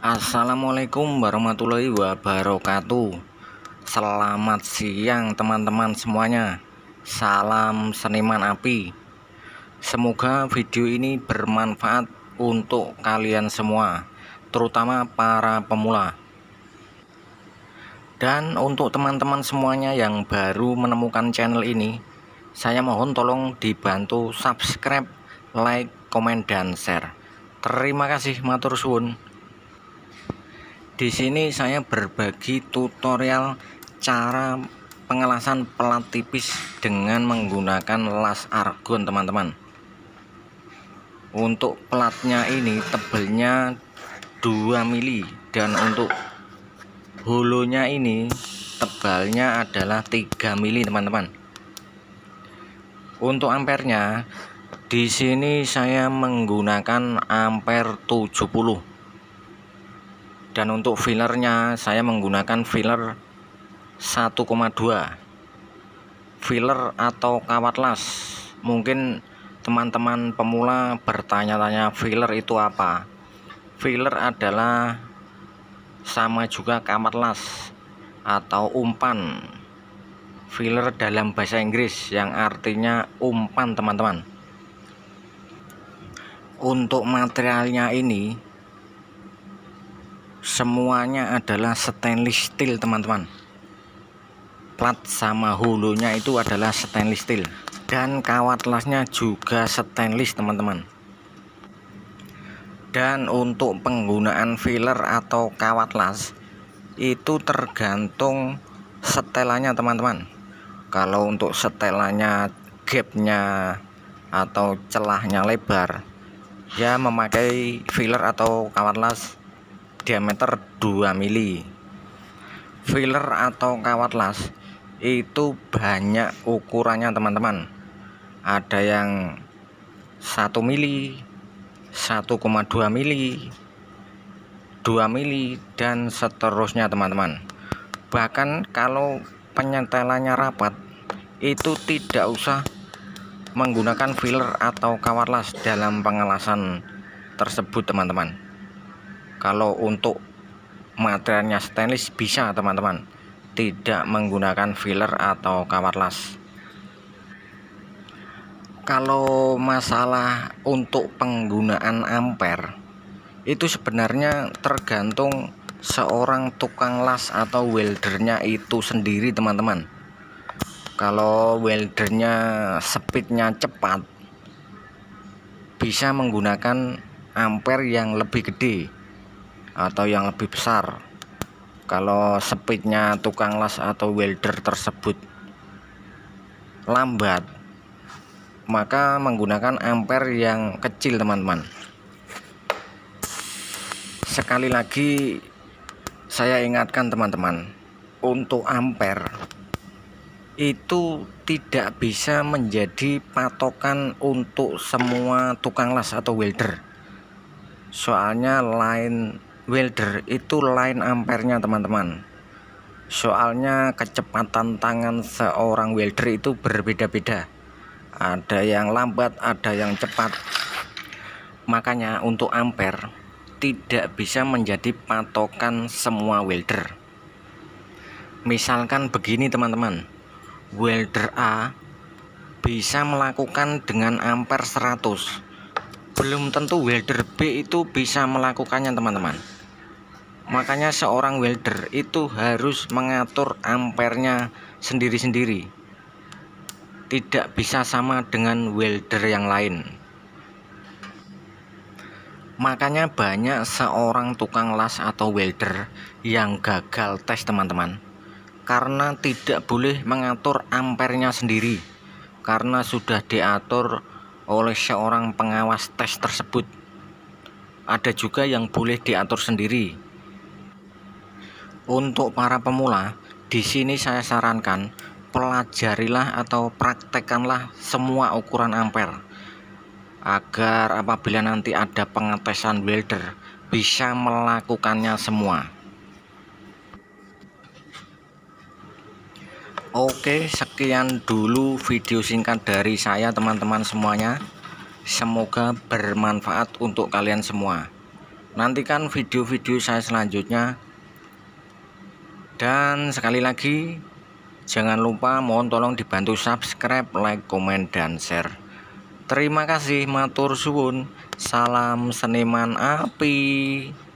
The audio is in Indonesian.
Assalamualaikum warahmatullahi wabarakatuh Selamat siang teman-teman semuanya Salam seniman api Semoga video ini bermanfaat untuk kalian semua Terutama para pemula Dan untuk teman-teman semuanya yang baru menemukan channel ini Saya mohon tolong dibantu subscribe, like, komen, dan share Terima kasih matur suwun. Di sini saya berbagi tutorial cara pengelasan pelat tipis dengan menggunakan las argon teman-teman. Untuk pelatnya ini tebelnya 2 mili dan untuk hulunya ini tebalnya adalah 3 mili teman-teman. Untuk ampernya di sini saya menggunakan ampere 70 dan untuk fillernya saya menggunakan filler 1,2 filler atau kawat las mungkin teman-teman pemula bertanya-tanya filler itu apa filler adalah sama juga kawat las atau umpan filler dalam bahasa Inggris yang artinya umpan teman-teman untuk materialnya ini semuanya adalah stainless steel teman-teman plat sama hulunya itu adalah stainless steel dan kawat lasnya juga stainless teman-teman dan untuk penggunaan filler atau kawat las itu tergantung setelannya teman-teman kalau untuk setelannya gapnya atau celahnya lebar ya memakai filler atau kawat las diameter 2 mili filler atau kawat las itu banyak ukurannya teman-teman ada yang 1 mili 1,2 mili 2 mili dan seterusnya teman-teman bahkan kalau penyetelannya rapat itu tidak usah menggunakan filler atau kawat las dalam pengelasan tersebut teman-teman kalau untuk materialnya stainless bisa teman-teman tidak menggunakan filler atau kawat las kalau masalah untuk penggunaan ampere itu sebenarnya tergantung seorang tukang las atau weldernya itu sendiri teman-teman kalau weldernya speednya cepat bisa menggunakan ampere yang lebih gede atau yang lebih besar kalau speednya tukang las atau welder tersebut lambat maka menggunakan ampere yang kecil teman-teman sekali lagi saya ingatkan teman-teman untuk ampere itu tidak bisa menjadi patokan untuk semua tukang las atau welder soalnya lain welder itu line ampernya teman-teman soalnya kecepatan tangan seorang welder itu berbeda-beda ada yang lambat ada yang cepat makanya untuk ampere tidak bisa menjadi patokan semua welder misalkan begini teman-teman welder A bisa melakukan dengan ampere 100 belum tentu welder B itu bisa melakukannya teman-teman makanya seorang welder itu harus mengatur ampernya sendiri-sendiri tidak bisa sama dengan welder yang lain makanya banyak seorang tukang las atau welder yang gagal tes teman-teman karena tidak boleh mengatur ampernya sendiri karena sudah diatur oleh seorang pengawas tes tersebut ada juga yang boleh diatur sendiri untuk para pemula, di sini saya sarankan pelajarilah atau praktekkanlah semua ukuran ampere agar apabila nanti ada pengetesan welder bisa melakukannya semua. Oke, sekian dulu video singkat dari saya teman-teman semuanya. Semoga bermanfaat untuk kalian semua. Nantikan video-video saya selanjutnya. Dan sekali lagi jangan lupa mohon tolong dibantu subscribe, like, komen dan share. Terima kasih matur suwun. Salam seniman api.